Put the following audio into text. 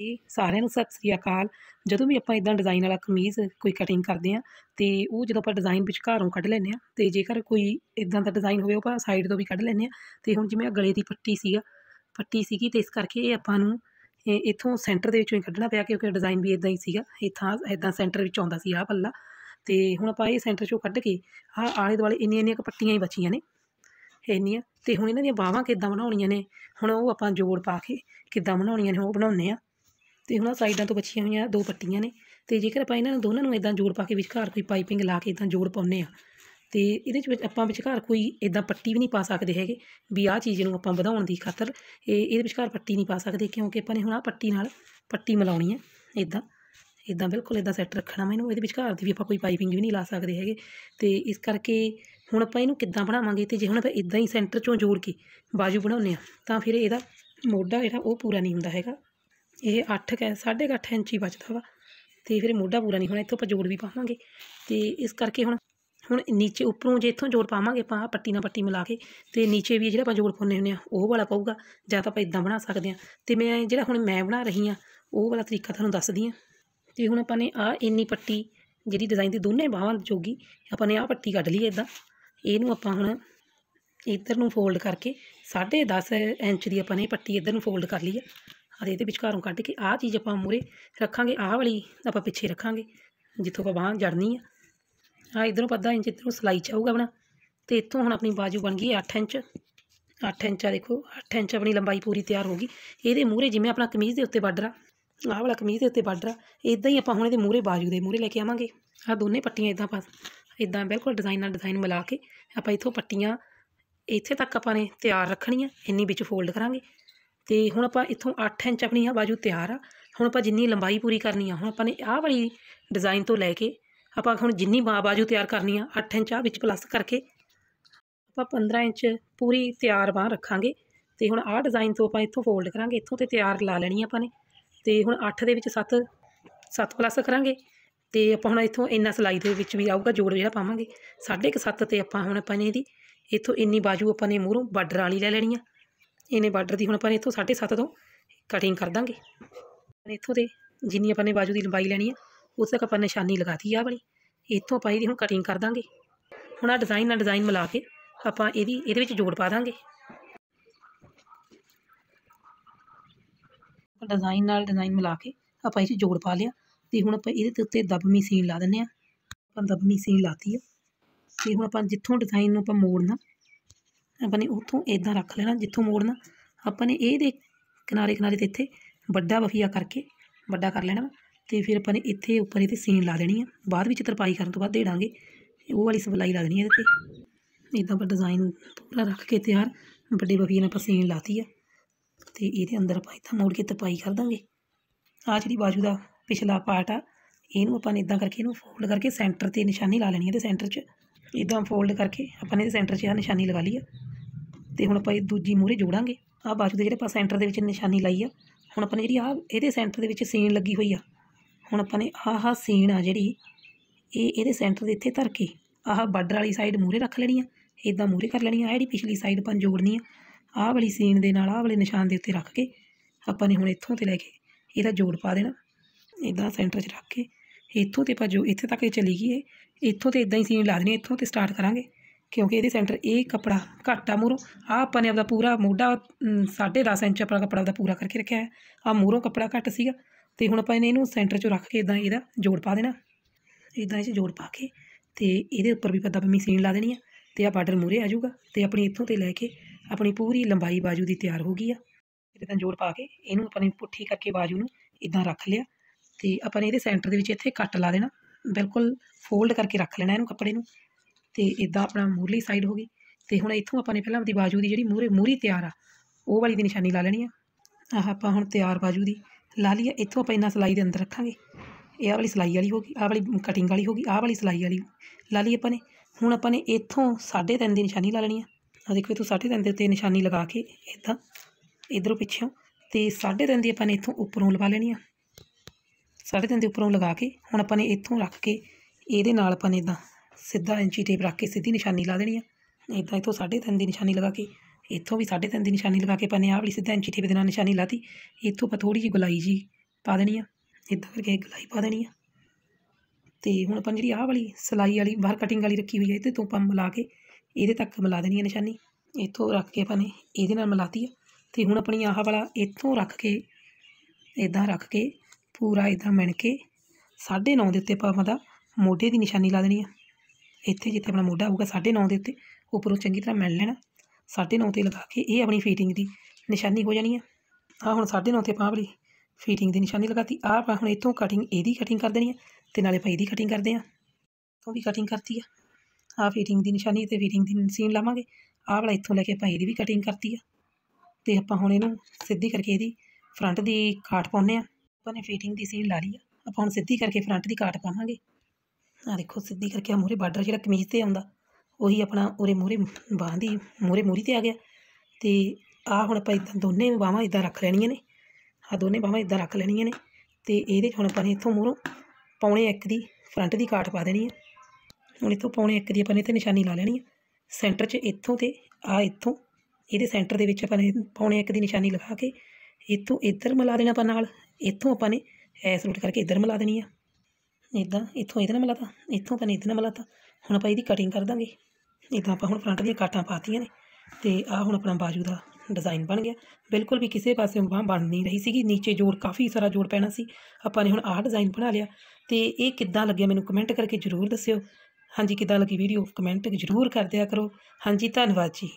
ਜੀ ਸਾਰਿਆਂ ਨੂੰ ਸਤਿ ਸ੍ਰੀ ਅਕਾਲ ਜਦੋਂ ਵੀ ਆਪਾਂ ਇਦਾਂ ਡਿਜ਼ਾਈਨ ਵਾਲਾ ਕਮੀਜ਼ ਕੋਈ ਕਟਿੰਗ ਕਰਦੇ ਆ ਤੇ ਉਹ ਜਦੋਂ ਆਪਾਂ ਡਿਜ਼ਾਈਨ ਵਿੱਚ ਘਾਰੋਂ ਕੱਢ ਲੈਨੇ ਆ ਤੇ ਜੇਕਰ ਕੋਈ ਇਦਾਂ ਦਾ ਡਿਜ਼ਾਈਨ ਹੋਵੇ ਉਹ ਆਪਾਂ ਸਾਈਡ ਤੋਂ ਵੀ ਕੱਢ ਲੈਨੇ ਆ ਤੇ ਹੁਣ ਜਿਵੇਂ ਗਲੇ ਦੀ ਪੱਟੀ ਸੀਗਾ ਪੱਟੀ ਸੀਗੀ ਤੇ ਇਸ ਕਰਕੇ ਇਹ ਆਪਾਂ ਨੂੰ ਇੱਥੋਂ ਸੈਂਟਰ ਦੇ ਵਿੱਚੋਂ ਹੀ ਕੱਢਣਾ ਪਿਆ ਕਿਉਂਕਿ ਡਿਜ਼ਾਈਨ ਵੀ ਇਦਾਂ ਹੀ ਸੀਗਾ ਇੱਥਾਂ ਇਦਾਂ ਸੈਂਟਰ ਵਿੱਚ ਆਉਂਦਾ ਸੀ ਆਹ ਪੱਲਾ ਤੇ ਹੁਣ ਆਪਾਂ ਇਹ ਸੈਂਟਰ ਚੋਂ ਕੱਢ ਕੇ ਆ ਆਲੇ ਦੁਆਲੇ ਇੰਨੀਆਂ ਇੰਨੀਆਂ ਪੱਟੀਆਂ ਹੀ ਬਚੀਆਂ ਨੇ ਇੰਨੀਆਂ ਤੇ ਹੁਣ ਇਹਨਾਂ ਦੀਆਂ ਬਾਹਾਂ ਕਿੱਦਾਂ ਬਣਾਉਣੀਆਂ ਨੇ ਹੁਣ ਉਹ ਆਪਾਂ ਜੋੜ ਪਾ ਕੇ ਕਿੱਦਾਂ ਬਣਾਉਣੀਆਂ ਨੇ ਉਹ ਬਣਾਉਨੇ ਆ ਤੇ ਹੁਣ ਆ ਸਾਈਡਾਂ ਤੋਂ ਬਚੀਆਂ ਹੋਈਆਂ ਦੋ ਪੱਟੀਆਂ ਨੇ ਤੇ ਜੇਕਰ ਆਪਾਂ ਇਹਨਾਂ ਨੂੰ ਦੋਨਾਂ ਨੂੰ ਇਦਾਂ ਜੋੜ ਪਾ ਕੇ ਵਿਚਕਾਰ ਕੋਈ ਪਾਈਪਿੰਗ ਲਾ ਕੇ ਇਦਾਂ ਜੋੜ ਪਾਉਨੇ ਆ ਤੇ ਇਹਦੇ ਵਿੱਚ ਆਪਾਂ ਵਿਚਕਾਰ ਕੋਈ ਇਦਾਂ ਪੱਟੀ ਵੀ ਨਹੀਂ ਪਾ ਸਕਦੇ ਹੈਗੇ ਵੀ ਆਹ ਚੀਜ਼ ਨੂੰ ਆਪਾਂ ਵਧਾਉਣ ਦੀ ਖਾਤਰ ਇਹ ਇਹਦੇ ਵਿਚਕਾਰ ਪੱਟੀ ਨਹੀਂ ਪਾ ਸਕਦੇ ਕਿਉਂਕਿ ਆਪਾਂ ਨੇ ਹੁਣ ਆ ਪੱਟੀ ਨਾਲ ਪੱਟੀ ਮਲਾਉਣੀ ਹੈ ਇਦਾਂ ਇਦਾਂ ਬਿਲਕੁਲ ਇਦਾਂ ਸੈੱਟ ਰੱਖਣਾ ਮੈਨੂੰ ਇਹਦੇ ਵਿਚਕਾਰ ਦੀ ਵੀ ਆਪਾਂ ਕੋਈ ਪਾਈਪਿੰਗ ਵੀ ਨਹੀਂ ਲਾ ਸਕਦੇ ਹੈਗੇ ਤੇ ਇਸ ਕਰਕੇ ਹੁਣ ਆਪਾਂ ਇਹਨੂੰ ਕਿੱਦਾਂ ਬਣਾਵਾਂਗੇ ਤੇ ਜੇ ਹੁਣ ਆਪਾਂ ਇਦਾਂ ਹੀ ਸੈਂਟਰ ਚੋਂ ਜੋੜ ਕੇ ਬਾਜੂ ਬਣਾਉਨੇ ਆ ਤਾਂ ਫਿਰ ਇਹਦਾ ਮੋਢਾ ਜਿਹੜਾ ਉਹ ਪੂਰਾ ਨਹੀਂ ਹੁੰਦਾ ਹੈਗਾ ਇਹ 8 ਕੈ 8.5 ਇੰਚੀ ਬਚਦਾ ਵਾ ਤੇ ਫਿਰ ਮੋਢਾ ਪੂਰਾ ਨਹੀਂ ਹੋਣਾ ਇੱਥੋਂ ਆਪਾਂ ਜੋੜ ਵੀ ਪਾਵਾਂਗੇ ਤੇ ਇਸ ਕਰਕੇ ਹੁਣ ਹੁਣ ਨੀਚੇ ਉੱਪਰੋਂ ਜੇ ਇੱਥੋਂ ਜੋੜ ਪਾਵਾਂਗੇ ਆਪਾਂ ਪੱਟੀ ਨਾਲ ਪੱਟੀ ਮਿਲਾ ਕੇ ਤੇ ਨੀਚੇ ਵੀ ਜਿਹੜਾ ਆਪਾਂ ਜੋੜ ਪਾਉਨੇ ਹੁੰਨੇ ਆ ਉਹ ਵਾਲਾ ਪਊਗਾ ਜਾਂ ਤਾਂ ਆਪਾਂ ਇਦਾਂ ਬਣਾ ਸਕਦੇ ਆ ਤੇ ਮੈਂ ਜਿਹੜਾ ਹੁਣ ਮੈਂ ਬਣਾ ਰਹੀ ਆ ਉਹ ਵਾਲਾ ਤਰੀਕਾ ਤੁਹਾਨੂੰ ਦੱਸਦੀ ਆ ਤੇ ਹੁਣ ਆਪਾਂ ਨੇ ਆ ਇੰਨੀ ਪੱਟੀ ਜਿਹੜੀ ਡਿਜ਼ਾਈਨ ਦੀ ਦੋਨੇ ਬਾਹਾਂ ਜੋਗੀ ਆਪਾਂ ਨੇ ਆ ਪੱਟੀ ਕੱਢ ਲਈ ਇਦਾਂ ਇਹਨੂੰ ਆਪਾਂ ਹੁਣ ਇੱਧਰ ਨੂੰ ਫੋਲਡ ਕਰਕੇ 10.5 ਇੰਚ ਦੀ ਆਪਾਂ ਨੇ ਪੱਟੀ ਇੱਧਰ ਨੂੰ ਫੋਲਡ ਕਰ ਲਈ ਆ ਅਤੇ ਇਹਦੇ ਵਿਚਕਾਰੋਂ ਕੱਢ ਕੇ ਆਹ ਚੀਜ਼ ਆਪਾਂ ਮੂਰੇ ਰੱਖਾਂਗੇ ਆਹ ਵਾਲੀ ਆਪਾਂ ਪਿੱਛੇ ਰੱਖਾਂਗੇ ਜਿੱਥੋਂ ਆਪਾਂ ਬਾਹਾਂ ਜੜਨੀ ਆ ਆ ਇਧਰੋਂ ਪੱਦਾ ਇੰਚ ਇਧਰੋਂ ਸਲਾਈ ਚਾਹੂਗਾ ਆਪਣਾ ਤੇ ਇੱਥੋਂ ਹੁਣ ਆਪਣੀ ਬਾਜੂ ਬਣ ਗਈ 8 ਇੰਚ 8 ਇੰਚ ਆ ਦੇਖੋ 8 ਇੰਚ ਆਪਣੀ ਲੰਬਾਈ ਪੂਰੀ ਤਿਆਰ ਹੋ ਗਈ ਇਹਦੇ ਮੂਰੇ ਜਿਵੇਂ ਆਪਣਾ ਕਮੀਜ਼ ਦੇ ਉੱਤੇ ਬਾਰਡਰ ਆ ਆਹ ਵਾਲਾ ਕਮੀਜ਼ ਦੇ ਉੱਤੇ ਬਾਰਡਰ ਆ ਇਦਾਂ ਹੀ ਆਪਾਂ ਹੁਣ ਇਹਦੇ ਮੂਰੇ ਬਾਜੂ ਦੇ ਮੂਰੇ ਲੈ ਕੇ ਆਵਾਂਗੇ ਆ ਦੋਨੇ ਪੱਟੀਆਂ ਇਦਾਂ ਪਾਸ ਇਦਾਂ ਬਿਲਕੁਲ ਡਿਜ਼ਾਈਨ ਨਾਲ ਡਿਜ਼ਾਈਨ ਮਿਲਾ ਕੇ ਆਪਾਂ ਇੱਥੋਂ ਪੱਟੀਆਂ ਇੱਥੇ ਤੱਕ ਆਪਾਂ ਨੇ ਤਿਆਰ ਰੱਖਣੀਆਂ ਇੰਨੀ ਵਿੱਚ ਫੋਲਡ ਕਰਾਂਗੇ ਤੇ ਹੁਣ ਆਪਾਂ ਇੱਥੋਂ 8 ਇੰਚ ਆਪਣੀ ਆ ਬਾਜੂ ਤਿਆਰ ਆ ਹੁਣ ਆਪਾਂ ਜਿੰਨੀ ਲੰਬਾਈ ਪੂਰੀ ਕਰਨੀ ਆ ਹੁਣ ਆਪਾਂ ਨੇ ਆਹ ਵਾਲੀ ਡਿਜ਼ਾਈਨ ਤੋਂ ਲੈ ਕੇ ਆਪਾਂ ਹੁਣ ਜਿੰਨੀ ਬਾਜੂ ਤਿਆਰ ਕਰਨੀ ਆ 8 ਇੰਚ ਆ ਵਿੱਚ ਪਲੱਸ ਕਰਕੇ ਆਪਾਂ 15 ਇੰਚ ਪੂਰੀ ਤਿਆਰ ਬਾਹ ਰੱਖਾਂਗੇ ਤੇ ਹੁਣ ਆਹ ਡਿਜ਼ਾਈਨ ਤੋਂ ਆਪਾਂ ਇੱਥੋਂ ਫੋਲਡ ਕਰਾਂਗੇ ਇੱਥੋਂ ਤੇ ਤਿਆਰ ਲਾ ਲੈਣੀ ਆਪਾਂ ਨੇ ਤੇ ਹੁਣ 8 ਦੇ ਵਿੱਚ 7 7 ਪਲੱਸ ਕਰਾਂਗੇ ਤੇ ਆਪਾਂ ਹੁਣ ਇੱਥੋਂ ਇੰਨਾ ਸਲਾਈ ਦੇ ਵਿੱਚ ਵੀ ਆਊਗਾ ਜੋੜ ਜਿਹੜਾ ਪਾਵਾਂਗੇ 1.5 7 ਤੇ ਆਪਾਂ ਹੁਣ ਆਪਾਂ ਨੇ ਇਹਦੀ ਇੱਥੋਂ ਇੰਨੀ ਬਾਜੂ ਆਪਾਂ ਨੇ ਮੂਹਰੋਂ ਬਾਰਡਰ ਵਾਲੀ ਲੈ ਲੈਣੀ ਆ ਇਹਨੇ ਬਾਰਡਰ ਦੀ ਹੁਣ ਆਪਾਂ ਇੱਥੋਂ 7.5 ਤੋਂ ਕਟਿੰਗ ਕਰ ਦਾਂਗੇ ਇੱਥੋਂ ਦੇ ਜਿੰਨੀ ਆਪਾਂ ਨੇ ਬਾਜੂ ਦੀ ਲੰਬਾਈ ਲੈਣੀ ਆ ਉਸ ਤੱਕ ਆਪਾਂ ਨਿਸ਼ਾਨੀ ਲਗਾਤੀ ਆ ਵਾਲੀ ਇੱਥੋਂ ਆਪਾਂ ਇਹਦੀ ਹੁਣ ਕਟਿੰਗ ਕਰ ਦਾਂਗੇ ਹੁਣ ਆ ਡਿਜ਼ਾਈਨ ਨਾਲ ਡਿਜ਼ਾਈਨ ਮਿਲਾ ਕੇ ਆਪਾਂ ਇਹਦੀ ਇਹਦੇ ਵਿੱਚ ਜੋੜ ਪਾ ਦਾਂਗੇ ਡਿਜ਼ਾਈਨ ਨਾਲ ਡਿਜ਼ਾਈਨ ਮਿਲਾ ਕੇ ਆਪਾਂ ਇਹ 'ਚ ਜੋੜ ਪਾ ਲਿਆ ਤੇ ਹੁਣ ਆਪਾਂ ਇਹਦੇ ਉੱਤੇ ਦਬਮੀ ਸੀਨ ਲਾ ਦਿੰਨੇ ਆ ਆਪਾਂ ਦਬਮੀ ਸੀਨ ਲਾਤੀ ਆ ਤੇ ਹੁਣ ਆਪਾਂ ਜਿੱਥੋਂ ਡਿਜ਼ਾਈਨ ਨੂੰ ਆਪਾਂ ਮੋੜਨਾ ਆਪਾਂ ਨੇ ਉੱਥੋਂ ਇਦਾਂ ਰੱਖ ਲੈਣਾ ਜਿੱਥੋਂ ਮੋੜਨਾ ਆਪਾਂ ਨੇ ਇਹ ਦੇ ਕਿਨਾਰੇ ਕਿਨਾਰੇ ਤੇ ਇੱਥੇ ਵੱਡਾ ਬਫੀਆ ਕਰਕੇ ਵੱਡਾ ਕਰ ਲੈਣਾ ਤੇ ਫਿਰ ਆਪਾਂ ਨੇ ਇੱਥੇ ਉੱਪਰ ਇਹਦੇ ਸੀਨ ਲਾ ਦੇਣੀ ਆ ਬਾਅਦ ਵਿੱਚ ਤਰਪਾਈ ਕਰਨ ਤੋਂ ਬਾਅਦ ਦੇ ਉਹ ਵਾਲੀ ਸਪਲਾਈ ਲਾ ਦੇਣੀ ਇਹਦੇ ਤੇ ਇਦਾਂ ਪਰ ਡਿਜ਼ਾਈਨ ਪੂਰਾ ਰੱਖ ਕੇ ਤਿਆਰ ਵੱਡੇ ਬਫੀਏ ਨਾਲ ਆਪਾਂ ਸੀਨ ਲਾਤੀ ਆ ਤੇ ਇਹਦੇ ਅੰਦਰ ਆਪਾਂ ਇੱਥੇ ਮੋੜ ਕੇ ਤਰਪਾਈ ਕਰ ਦਾਂਗੇ ਆ ਜਿਹੜੀ ਬਾਜੂ ਦਾ ਪਿਛਲਾ ਪਾਰਟ ਆ ਇਹਨੂੰ ਆਪਾਂ ਨੇ ਇਦਾਂ ਕਰਕੇ ਇਹਨੂੰ ਫੋਲਡ ਕਰਕੇ ਸੈਂਟਰ ਤੇ ਨਿਸ਼ਾਨੀ ਲਾ ਲੈਣੀ ਹੈ ਤੇ ਸੈਂਟਰ 'ਚ ਇਦਾਂ ਫੋਲਡ ਕਰਕੇ ਆਪਾਂ ਨੇ ਸੈਂਟਰ 'ਚ ਇਹ ਨਿਸ਼ਾਨੀ ਲਗਾ ਲਈ ਆ ਤੇ ਹੁਣ ਆਪਾਂ ਇਹ ਦੂਜੀ ਮੂਹਰੇ ਜੋੜਾਂਗੇ ਆ ਬਾਜੂ ਦੇ ਜਿਹੜੇ ਆਪਾਂ ਸੈਂਟਰ ਦੇ ਵਿੱਚ ਨਿਸ਼ਾਨੀ ਲਾਈ ਆ ਹੁਣ ਆਪਾਂ ਨੇ ਜਿਹੜੀ ਆ ਇਹਦੇ ਸੈਂਟਰ ਦੇ ਵਿੱਚ ਸੀਨ ਲੱਗੀ ਹੋਈ ਆ ਹੁਣ ਆਪਾਂ ਨੇ ਆਹ ਸੀਨ ਆ ਜਿਹੜੀ ਇਹ ਇਹਦੇ ਸੈਂਟਰ ਦੇ ਇੱਥੇ ਧਰ ਕੇ ਆਹ ਬਾਰਡਰ ਵਾਲੀ ਸਾਈਡ ਮੂਹਰੇ ਰੱਖ ਲੈਣੀ ਆ ਇਦਾਂ ਮੂਹਰੇ ਕਰ ਲੈਣੀ ਆ ਜਿਹੜੀ ਪਿਛਲੀ ਸਾਈਡ ਆਪਾਂ ਜੋੜਨੀ ਆ ਆਹ ਵਾਲੀ ਸੀਨ ਦੇ ਨਾਲ ਆਹ ਵਾਲੇ ਨਿਸ਼ਾਨ ਦੇ ਉੱਤੇ ਰੱਖ ਕੇ ਆਪਾਂ ਨੇ ਹੁਣ ਇੱਥੋਂ ਤੇ ਲੈ ਕੇ ਇਹਦਾ ਜੋੜ ਪਾ ਦੇਣਾ ਇਦਾਂ ਸੈਂਟਰ 'ਚ ਰੱਖ ਕੇ ਇੱਥੋਂ ਤੇ ਆਪਾਂ ਜੋ ਇੱਥੇ ਤੱਕ ਇਹ ਚਲੀ ਗਈ ਹੈ ਇੱਥੋਂ ਤੇ ਇਦਾਂ ਹੀ ਸੀਨ ਲਾ ਦੇਣੀ ਇੱਥੋਂ ਤੇ ਸਟਾਰਟ ਕਰਾਂਗੇ ਕਿਉਂਕਿ ਇਹਦੇ ਸੈਂਟਰ ਇਹ ਕਪੜਾ ਘਾਟਾ ਮੂਰੋ ਆ ਆਪਾਂ ਨੇ ਆਪਦਾ ਪੂਰਾ ਮੋਢਾ 10.5 ਇੰਚ ਆਪਣਾ ਕਪੜਾ ਦਾ ਪੂਰਾ ਕਰਕੇ ਰੱਖਿਆ ਆ ਮੂਰੋ ਕਪੜਾ ਘੱਟ ਸੀਗਾ ਤੇ ਹੁਣ ਆਪਾਂ ਇਹਨੂੰ ਸੈਂਟਰ 'ਚ ਰੱਖ ਕੇ ਇਦਾਂ ਇਹਦਾ ਜੋੜ ਪਾ ਦੇਣਾ ਇਦਾਂ ਇਹ ਜੋੜ ਪਾ ਕੇ ਤੇ ਇਹਦੇ ਉੱਪਰ ਵੀ ਪੱਦਾ ਸੀਨ ਲਾ ਦੇਣੀ ਆ ਤੇ ਆ ਬਾਰਡਰ ਮੂਰੇ ਆ ਜਾਊਗਾ ਤੇ ਆਪਣੀ ਇੱਥੋਂ ਤੇ ਲੈ ਕੇ ਆਪਣੀ ਪੂਰੀ ਲੰਬਾਈ ਬਾਜੂ ਦੀ ਤਿਆਰ ਹੋ ਗਈ ਆ ਇਦਾਂ ਜੋੜ ਪਾ ਕੇ ਇਹਨੂੰ ਆਪਾਂ ਨੇ ਪੁੱਠੀ ਕਰਕੇ ਬਾਜੂ ਨੂੰ ਇਦਾਂ ਰੱਖ ਲਿਆ ਤੇ ਆਪਾਂ ਨੇ ਇਹਦੇ ਸੈਂਟਰ ਦੇ ਵਿੱਚ ਇੱਥੇ ਕੱਟ ਲਾ ਦੇਣਾ ਬਿਲਕੁਲ ਫੋਲਡ ਕਰਕੇ ਰੱਖ ਲੈਣਾ ਇਹਨੂੰ ਕੱਪੜੇ ਨੂੰ ਤੇ ਇਦਾਂ ਆਪਣਾ ਮੂਹਰਲੀ ਸਾਈਡ ਹੋ ਗਈ ਤੇ ਹੁਣ ਇੱਥੋਂ ਆਪਾਂ ਨੇ ਪਹਿਲਾਂ ਆਪਣੀ ਬਾਜੂ ਦੀ ਜਿਹੜੀ ਮੂਹਰੇ ਮੂਰੀ ਤਿਆਰ ਆ ਉਹ ਵਾਲੀ ਦੀ ਨਿਸ਼ਾਨੀ ਲਾ ਲੈਣੀ ਆ ਆਹ ਆਪਾਂ ਹੁਣ ਤਿਆਰ ਬਾਜੂ ਦੀ ਲਾ ਲਈ ਇੱਥੋਂ ਆਪਾਂ ਇਹਨਾਂ ਸਲਾਈ ਦੇ ਅੰਦਰ ਰੱਖਾਂਗੇ ਇਹ ਵਾਲੀ ਸਲਾਈ ਵਾਲੀ ਹੋ ਗਈ ਆਹ ਵਾਲੀ ਕਟਿੰਗ ਵਾਲੀ ਹੋ ਗਈ ਆਹ ਵਾਲੀ ਸਲਾਈ ਵਾਲੀ ਲਾ ਲਈ ਆਪਾਂ ਨੇ ਹੁਣ ਆਪਾਂ ਨੇ ਇੱਥੋਂ 3.5 ਦੀ ਨਿਸ਼ਾਨੀ ਲਾ ਲੈਣੀ ਆ ਆ ਦੇਖੋ ਇੱਥੋਂ 3.5 ਦੇ ਉੱਤੇ ਨਿਸ਼ਾਨੀ ਲਗਾ ਕੇ ਇਦਾਂ ਇਧਰੋਂ ਪਿੱਛੋਂ ਤੇ 3.5 ਦੀ ਆਪਾਂ ਨੇ ਇੱਥੋਂ ਉੱਪਰੋਂ ਲਵਾ ਲੈਣੀ ਆ 3.5 ਦੇ ਉੱਪਰੋਂ ਲਗਾ ਕੇ ਹੁਣ ਆਪਾਂ ਨੇ ਇੱਥੋਂ ਰੱਖ ਕੇ ਇਹਦੇ ਨਾਲ ਆਪਾਂ ਨੇ ਇਦਾਂ ਸਿੱਧਾ ਇੰਚੀ ਟੇਪ ਰੱਖ ਕੇ ਸਿੱਧੀ ਨਿਸ਼ਾਨੀ ਲਾ ਦੇਣੀ ਆ ਇਦਾਂ ਇਥੋਂ 3.5 ਦੀ ਨਿਸ਼ਾਨੀ ਲਗਾ ਕੇ ਇੱਥੋਂ ਵੀ 3.5 ਦੀ ਨਿਸ਼ਾਨੀ ਲਗਾ ਕੇ ਪਨੇ ਆ ਵਾਲੀ ਸਿੱਧਾ ਇੰਚੀ ਟੇਪ ਦੇ ਨਾਲ ਨਿਸ਼ਾਨੀ ਲਾਤੀ ਇੱਥੋਂ ਆਪਾਂ ਥੋੜੀ ਜਿਹੀ ਗੁਲਾਈ ਜੀ ਪਾ ਦੇਣੀ ਆ ਇਦਾਂ ਕਰਕੇ ਗੁਲਾਈ ਪਾ ਦੇਣੀ ਆ ਤੇ ਹੁਣ ਆਪਾਂ ਜਿਹੜੀ ਆਹ ਵਾਲੀ ਸਲਾਈ ਵਾਲੀ ਬਾਹਰ ਕਟਿੰਗ ਵਾਲੀ ਰੱਖੀ ਹੋਈ ਹੈ ਇਹਦੇ ਤੋਂ ਆਪਾਂ ਮਿਲਾ ਕੇ ਇਹਦੇ ਤੱਕ ਮਿਲਾ ਦੇਣੀ ਆ ਨਿਸ਼ਾਨੀ ਇੱਥੋਂ ਰੱਖ ਕੇ ਆਪਾਂ ਨੇ ਇਹਦੇ ਨਾਲ ਮਿਲਾਤੀ ਆ ਤੇ ਹੁਣ ਆਪਣੀ ਆਹ ਵਾਲਾ ਇੱਥੋਂ ਰੱਖ ਕੇ ਇਦਾਂ ਰੱਖ ਕੇ ਪੂਰਾ ਇਦਾਂ ਮਣ ਕੇ 9.5 ਦੇ ਉੱਤੇ ਆਪਾਂ ਦਾ ਮੋਢੇ ਦੀ ਨਿਸ਼ਾਨੀ ਲਾ ਦੇਣੀ ਆ ਇੱਥੇ ਜਿੱਥੇ ਆਪਣਾ ਮੋਢਾ ਹੋਊਗਾ 9.5 ਦੇ ਉੱਤੇ ਉੱਪਰੋਂ ਚੰਗੀ ਤਰ੍ਹਾਂ ਮਣ ਲੈਣਾ 9.5 ਤੇ ਲਗਾ ਕੇ ਇਹ ਆਪਣੀ ਫੀਟਿੰਗ ਦੀ ਨਿਸ਼ਾਨੀ ਹੋ ਜਾਣੀ ਹੈ ਆ ਹੁਣ 9.5 ਤੇ ਆਪਾਂ ਆਪਣੀ ਫੀਟਿੰਗ ਦੀ ਨਿਸ਼ਾਨੀ ਲਗਾਤੀ ਆ ਆਪਾਂ ਹੁਣ ਇੱਥੋਂ ਕਟਿੰਗ ਇਹਦੀ ਕਟਿੰਗ ਕਰ ਦੇਣੀ ਹੈ ਤੇ ਨਾਲੇ ਭਾਈ ਦੀ ਕਟਿੰਗ ਕਰਦੇ ਆ ਤੋਂ ਵੀ ਕਟਿੰਗ ਕਰਤੀ ਆ ਆ ਫੀਟਿੰਗ ਦੀ ਨਿਸ਼ਾਨੀ ਤੇ ਫੀਟਿੰਗ ਦੀ ਸੀਨ ਲਾਵਾਂਗੇ ਆਹ ਵਾਲਾ ਇੱਥੋਂ ਲੈ ਕੇ ਭਾਈ ਦੀ ਵੀ ਕਟਿੰਗ ਕਰਤੀ ਆ ਤੇ ਆਪਾਂ ਹੁਣ ਇਹਨੂੰ ਸਿੱਧੀ ਕਰਕੇ ਇਹਦੀ ਫਰੰਟ ਦੀ ਕਾਟ ਪਾਉਨੇ ਆ ਆਪਾਂ ਨੇ ਫੀਟਿੰਗ ਦੀ ਸੀਨ ਲਾ ਲਈ ਆ ਆਪਾਂ ਹੁਣ ਸਿੱਧੀ ਕਰਕੇ ਫਰੰਟ ਦੀ ਕਾਟ ਪਾਵਾਂਗੇ ਆ ਦੇਖੋ ਸਿੱਧੀ ਕਰਕੇ ਆ ਮੂਰੇ ਬਾਰਡਰ ਜਿਹੜਾ ਕਮੀਜ਼ ਤੇ ਆਉਂਦਾ ਉਹੀ ਆਪਣਾ ਉਰੇ ਮੂਰੇ ਬਾਂਦੀ ਮੂਰੇ ਮੂਰੀ ਤੇ ਆ ਗਿਆ ਤੇ ਆ ਹੁਣ ਆਪਾਂ ਇਦਾਂ ਦੋਨੇ ਬਾਹਾਂ ਇਦਾਂ ਰੱਖ ਲੈਣੀਆਂ ਨੇ ਆ ਦੋਨੇ ਬਾਹਾਂ ਇਦਾਂ ਰੱਖ ਲੈਣੀਆਂ ਨੇ ਤੇ ਇਹਦੇ ਹੁਣ ਆਪਾਂ ਨੇ ਇੱਥੋਂ ਮੂਰੋਂ ਪੌਣੇ ਇੱਕ ਦੀ ਫਰੰਟ ਦੀ ਕਾਟ ਪਾ ਦੇਣੀ ਹੈ ਹੁਣ ਇੱਥੋਂ ਪੌਣੇ ਇੱਕ ਦੀ ਆਪਾਂ ਨੇ ਤੇ ਨਿਸ਼ਾਨੀ ਲਾ ਲੈਣੀ ਹੈ ਸੈਂਟਰ 'ਚ ਇੱਥੋਂ ਤੇ ਆ ਇੱਥੋਂ ਇਹਦੇ ਸੈਂਟਰ ਦੇ ਵਿੱਚ ਆਪਾਂ ਨੇ ਪੌਣੇ ਇੱਕ ਦੀ ਨਿਸ਼ਾਨੀ ਲਗਾ ਕੇ ਇੱਥੋਂ ਇੱਧਰ ਮਿਲਾ ਦੇਣਾ ਆਪਾਂ ਨਾਲ ਇੱਥੋਂ ਆਪਾਂ ਨੇ ਐਸ ਰੂਟ ਕਰਕੇ ਇੱਧਰ ਮਿਲਾ ਦੇਣੀ ਹੈ ਇਦਾਂ ਇੱਥੋਂ ਇਹਦੇ ਨਾਲ ਮਿਲਾਤਾ ਇੱਥੋਂ ਤਾਂ ਇਹਦੇ ਨਾਲ ਮਿਲਾਤਾ ਹੁਣ ਆਪਾਂ ਇਹਦੀ ਕਟਿੰਗ ਕਰ ਦਾਂਗੇ ਇਦਾਂ ਆਪਾਂ ਹੁਣ ਫਰੰਟ ਦੀਆਂ ਕਾਟਾਂ ਪਾਤੀਆਂ ਨੇ ਤੇ ਆਹ ਹੁਣ ਆਪਣਾ ਬਾਜੂ ਦਾ ਡਿਜ਼ਾਈਨ ਬਣ ਗਿਆ ਬਿਲਕੁਲ ਵੀ ਕਿਸੇ ਪਾਸੇ ਬਾਹ ਬਣ ਨਹੀਂ ਰਹੀ ਸੀਗੀ نیچے ਜੋੜ ਕਾਫੀ ਸਾਰਾ ਜੋੜ ਪੈਣਾ ਸੀ ਆਪਾਂ ਨੇ ਹੁਣ ਆਹ ਡਿਜ਼ਾਈਨ ਬਣਾ ਲਿਆ ਤੇ ਇਹ ਕਿੱਦਾਂ ਲੱਗਿਆ ਮੈਨੂੰ ਕਮੈਂਟ ਕਰਕੇ ਜ਼ਰੂਰ ਦੱਸਿਓ ਹਾਂਜੀ ਕਿੱਦਾਂ ਲੱਗੀ ਵੀਡੀਓ ਕਮੈਂਟ ਜ਼ਰੂਰ ਕਰ ਦਿਆ ਕਰੋ ਹਾਂਜੀ ਧੰਨਵਾਦ ਜੀ